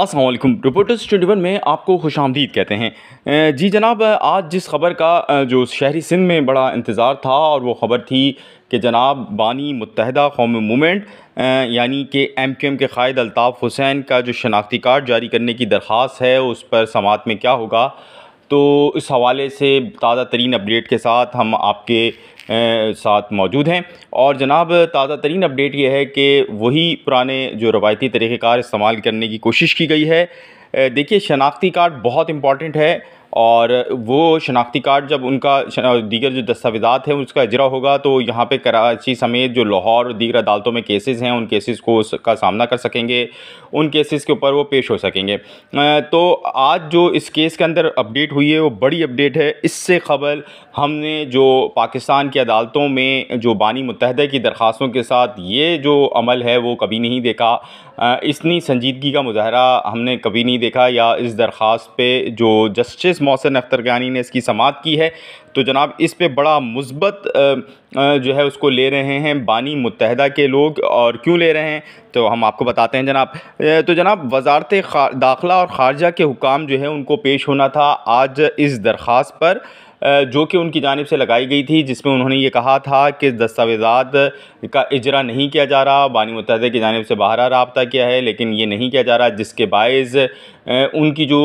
Aslam reporters twenty one में आपको खुश आमदीद कहते हैं जी जनाब आज जिस खबर का जो शहरी सिंध में बड़ा इंतज़ार था और वो ख़बर थी कि जनाब बानी मुतहदा कौम मूमेंट यानी कि एम क्यू एम के कायद अलताफ़ हुसैन का जो शनाख्ती कार्ड जारी करने की दरख्वास है उस पर समात में क्या होगा तो इस हवाले से ताज़ा तरीन अपडेट के साथ हम आपके साथ मौजूद हैं और जनाब ताज़ा तरीन अपडेट यह है कि वही पुराने जो रवायती तरीक़ेकार इस्तेमाल करने की कोशिश की गई है देखिए शनाख्ती कार्ड बहुत इम्पॉर्टेंट है और वो शनाख्ती कार्ड जब उनका दीगर जो दस्तावेजात हैं उसका इजरा होगा तो यहाँ पे कराची समेत जो लाहौर और दीगर अदालतों में केसेस हैं उन केसेस को उसका सामना कर सकेंगे उन केसेस के ऊपर वो पेश हो सकेंगे तो आज जो इस केस के अंदर अपडेट हुई है वो बड़ी अपडेट है इससे खबर हमने जो पाकिस्तान की अदालतों में जो बानी मुतहद की दरख्वास्तों के साथ ये जो अमल है वो कभी नहीं देखा इतनी संजीदगी का मुजाहरा हमने कभी नहीं देखा या इस दरख्वास्त पे जो जस्टिस मौसन अख्तरगानी ने इसकी समात की है तो जनाब इस पर बड़ा मुस्बत जो है उसको ले रहे हैं बानी मुतहदा के लोग और क्यों ले रहे हैं तो हम आपको बताते हैं जनाब तो जनाब वजारत दाखला और ख़ारजा के हुकाम जो है उनको पेश होना था आज इस दरख्वास पर जो कि उनकी जानब से लगाई गई थी जिसमें उन्होंने ये कहा था कि दस्तावेज़ात का इजरा नहीं किया जा रहा बानी मुतहदे की जानब से बाहर रबता किया है लेकिन ये नहीं किया जा रहा जिसके बायस उनकी जो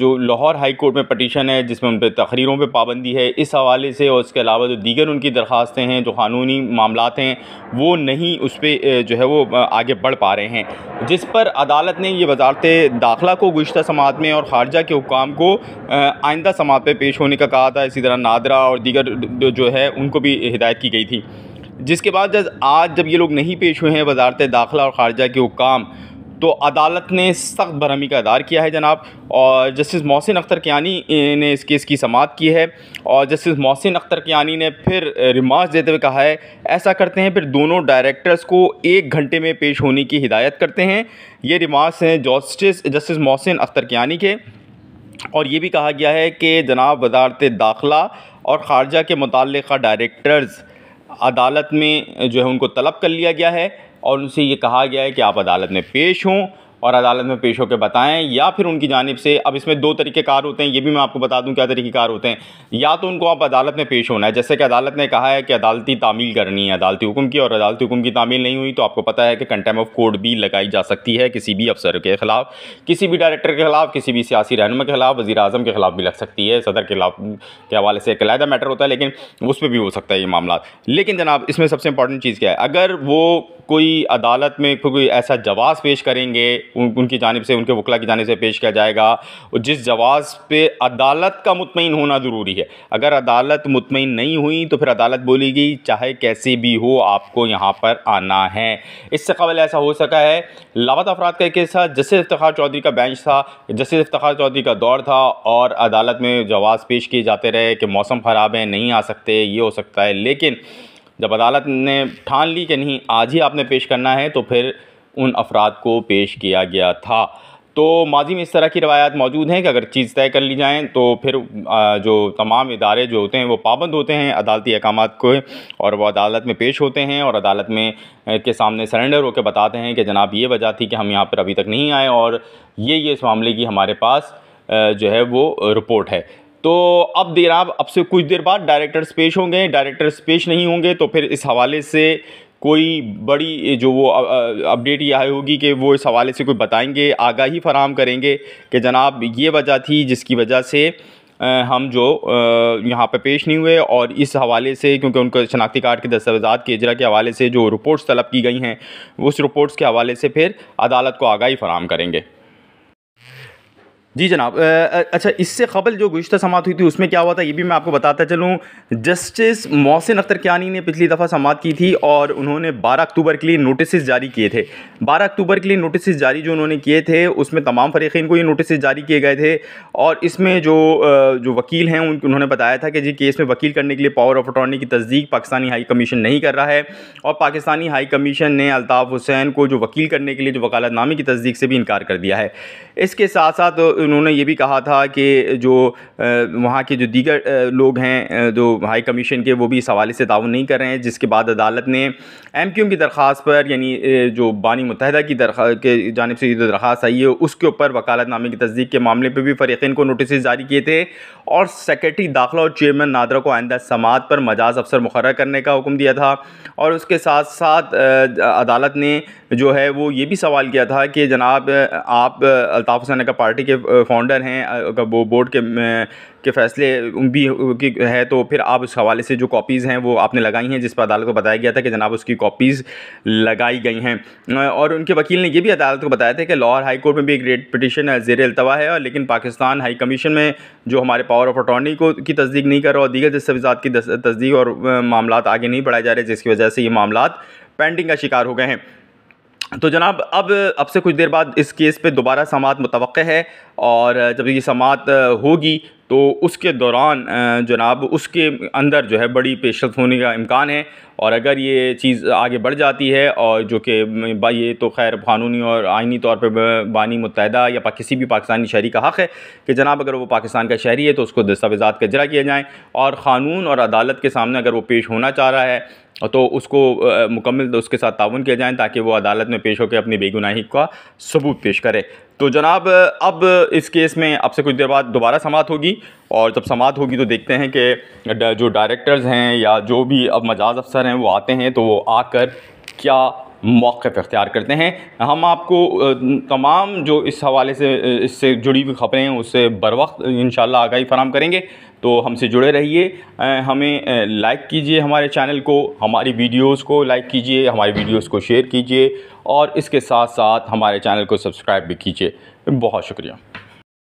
जो लाहौर हाई कोर्ट में पटिशन है जिसमें उन पर तकरीरों पर पाबंदी है इस हवाले से और इसके अलावा जो दीगर उनकी दरख्वास्तें हैं जो कानूनी मामला हैं वो नहीं उस पर जो है वो आगे बढ़ पा रहे हैं जिस पर अदालत ने ये वजारत दाखिला को गुज्त समात में और खारजा के हुकाम को आइंदा समात पर पेश होने का कहा था इसी तरह नादरा और दीगर जो है उनको भी हिदायत की गई थी जिसके बाद जब आज जब ये लोग नहीं पेश हुए हैं वजारत दाखिला और खारजा के हुकाम तो अदालत ने सख्त बरहमी का इदार किया है जनाब और जस्टिस मोहसिन अख्तर कियानी ने इस केस की समात की है और जस्टिस मोहसिन अख्तर कियानी ने फिर रिमार्क देते हुए कहा है ऐसा करते हैं फिर दोनों डायरेक्टर्स को एक घंटे में पेश होने की हिदायत करते हैं ये रिमार्क्स हैं जस्टिस जस्टिस मोहसिन अख्तर कियानी के और ये भी कहा गया है कि जनाब वजारत दाखिला और ख़ारजा के मुतल डायरेक्टर्स अदालत में जो है उनको तलब कर लिया गया है और उनसे ये कहा गया है कि आप अदालत में पेश हों और अदालत में पेश होकर बताएं या फिर उनकी जानब से अब इसमें दो तरीक़ेकार होते हैं ये भी मैं आपको बता दूं क्या तरीक़ेकार होते हैं या तो उनको आप अदालत में पेश होना है जैसे कि अदालत ने कहा है कि अदालती तामील करनी है अदालती हुकुम की और अदालती हुकुम की तामील नहीं हुई तो आपको पता है कि कंटेम ऑफ कोर्ट भी लगाई जा सकती है किसी भी अफसर के ख़िलाफ़ किसी भी डायरेक्टर के ख़िलाफ़ किसी भी सियासी रहनम के ख़िलाफ़ वजी अजम के ख़िलाफ़ भी लग सकती है सदर के खिलाफ के हवाले से एक मैटर होता है लेकिन उस पर भी हो सकता है ये मामला लेकिन जनाब इसमें सबसे इंपॉर्टेंट चीज़ क्या है अगर वो कोई अदालत में कोई ऐसा जवाब पेश करेंगे उन, उनकी जानब से उनके वकला की जानब से पेश किया जाएगा जिस जवाब पे अदालत का मुतमिन होना ज़रूरी है अगर अदालत मुतमिन नहीं हुई तो फिर अदालत बोलेगी चाहे कैसे भी हो आपको यहाँ पर आना है इससे कबल ऐसा हो सका है लावत अफराद का केस था जस्टिस इफ्तार चौधरी का बेंच था जस्टिस इफ्तार चौधरी का दौर था और अदालत में जवाब पेश किए जाते रहे कि मौसम ख़राब है नहीं आ सकते ये हो सकता है लेकिन जब अदालत ने ठान ली कि नहीं आज ही आपने पेश करना है तो फिर उन अफराद को पेश किया गया था तो माजी में इस तरह की रवायात मौजूद हैं कि अगर चीज़ तय कर ली जाएँ तो फिर जो तमाम इदारे जो होते हैं वो पाबंद होते हैं अदालती अहकाम को और वह अदालत में पेश होते हैं और अदालत में के सामने सरेंडर होकर बताते हैं कि जनाब ये वजह थी कि हम यहाँ पर अभी तक नहीं आए और ये ये इस मामले की हमारे पास जो है वो रिपोर्ट है तो अब देर आप अब से कुछ देर बाद डायरेक्टर्स पेश होंगे डायरेक्टर्स पेश नहीं होंगे तो फिर इस हवाले से कोई बड़ी जो वो अपडेट यह होगी कि वो इस हवाले से कोई बताएंगे आगाही फराम करेंगे कि जनाब ये वजह थी जिसकी वजह से हम जो यहाँ पे पेश नहीं हुए और इस हवाले से क्योंकि उनको शनाख्ती कार्ड के दस्तावेजात के अजरा के हवाले से जो रिपोर्ट्स तलब की गई हैं उस रिपोर्ट्स के हवाले से फिर अदालत को आगाही फराम करेंगे जी जनाब अच्छा इससे खबर जो गुज्तर समात हुई थी उसमें क्या हुआ था ये भी मैं आपको बताता चलूँ जस्टिस मोहसिन अख्तर क्यानी ने पिछली दफ़ा समात की थी और उन्होंने 12 अक्टूबर के लिए नोटिस जारी किए थे 12 अक्टूबर के लिए नोटिस जारी जो उन्होंने किए थे उसमें तमाम फ़रीक़ीन को ये नोटिस जारी किए गए थे और इसमें जो जो वकील हैं उन उन्होंने बताया था कि जी केस में वकील करने के लिए पावर ऑफ अटॉर्नी की तस्दीक पाकिस्तानी हाई कमीशन नहीं कर रहा है और पाकिस्तानी हाई कमीशन ने अल्ताफ़ हुसैन को जो वकील करने के लिए जो वकालतनामे की तस्दीक से भी इनकार कर दिया है इसके साथ साथ उन्होंने ये भी कहा था कि जो वहाँ के जो दीगर लोग हैं जो हाई कमीशन के वो भी इस हवाले से ताउन नहीं कर रहे हैं जिसके बाद अदालत ने एम क्यू एम की दरख्वास पर यानी जो बानी मुतहदा की दरखा के जानब से जो दरख्वास आई है उसके ऊपर वकालतनामे की तस्दीक के मामले पर भी फरीकिन को नोटिस जारी किए थे और सेक्रेटरी दाखिला और चेयरमैन नादरा को आइंदा समात पर मजाज अफसर मुकर करने का हुक्म दिया था और उसके साथ साथ अदालत ने जो है वो ये भी सवाल किया था कि जनाब आप अलताफ़ हुसैन का पार्टी के फाउंडर हैं अगर वो बोर्ड के के फैसले भी की है तो फिर आप उस हवाले से जो कॉपीज़ हैं वो आपने लगाई हैं जिस पर अदालत को बताया गया था कि जनाब उसकी कॉपीज़ लगाई गई हैं और उनके वकील ने ये भी अदालत को बताया था कि लाहौर हाई कोर्ट में भी एक रेट पटिशन जेर अलतवा है और लेकिन पाकिस्तान हाई कमीशन में जो हमारे पावर ऑफ अटॉर्नी को की तस्दीक नहीं कर रहा और दीगर दस्तावेजात की तस्दीक और मामला आगे नहीं बढ़ाए जा रहे जिसकी वजह से ये मामला पेंडिंग का शिकार हो गए हैं तो जनाब अब अब से कुछ देर बाद इस केस पे दोबारा समात मुतव है और जब ये समात होगी तो उसके दौरान जनाब उसके अंदर जो है बड़ी पेशरफ होने का इम्कान है और अगर ये चीज़ आगे बढ़ जाती है और जो कि ये तो खैर कानूनी और आइनी तौर पर बानी मुतहदा या किसी भी पाकिस्तानी शहरी का हक़ है कि जनाब अगर वो पाकिस्तान का शहरी है तो उसको दस्तावेज़ा का जरा किया जाए और क़ानून और अदालत के सामने अगर वो पेश होना चाह रहा है तो उसको मुकम्मल उसके साथ ताउन किया जाए ताकि वो अदालत में पेश होकर अपनी बेगुनाही का सबूत पेश करे तो जनाब अब इस केस में अब से कुछ देर बाद दोबारा समात होगी और जब समात होगी तो देखते हैं कि जो डायरेक्टर्स हैं या जो भी अब मजाज अफसर हैं वो आते हैं तो वो आकर क्या मौक़ अख्तियार करते हैं हम आपको तमाम जो इस हवाले से इससे जुड़ी हुई ख़बरें हैं उससे बर वक्त इन आगाही फराम करेंगे तो हमसे जुड़े रहिए हमें लाइक कीजिए हमारे चैनल को हमारी वीडियोस को लाइक कीजिए हमारी वीडियोस को शेयर कीजिए और इसके साथ साथ हमारे चैनल को सब्सक्राइब भी कीजिए बहुत शुक्रिया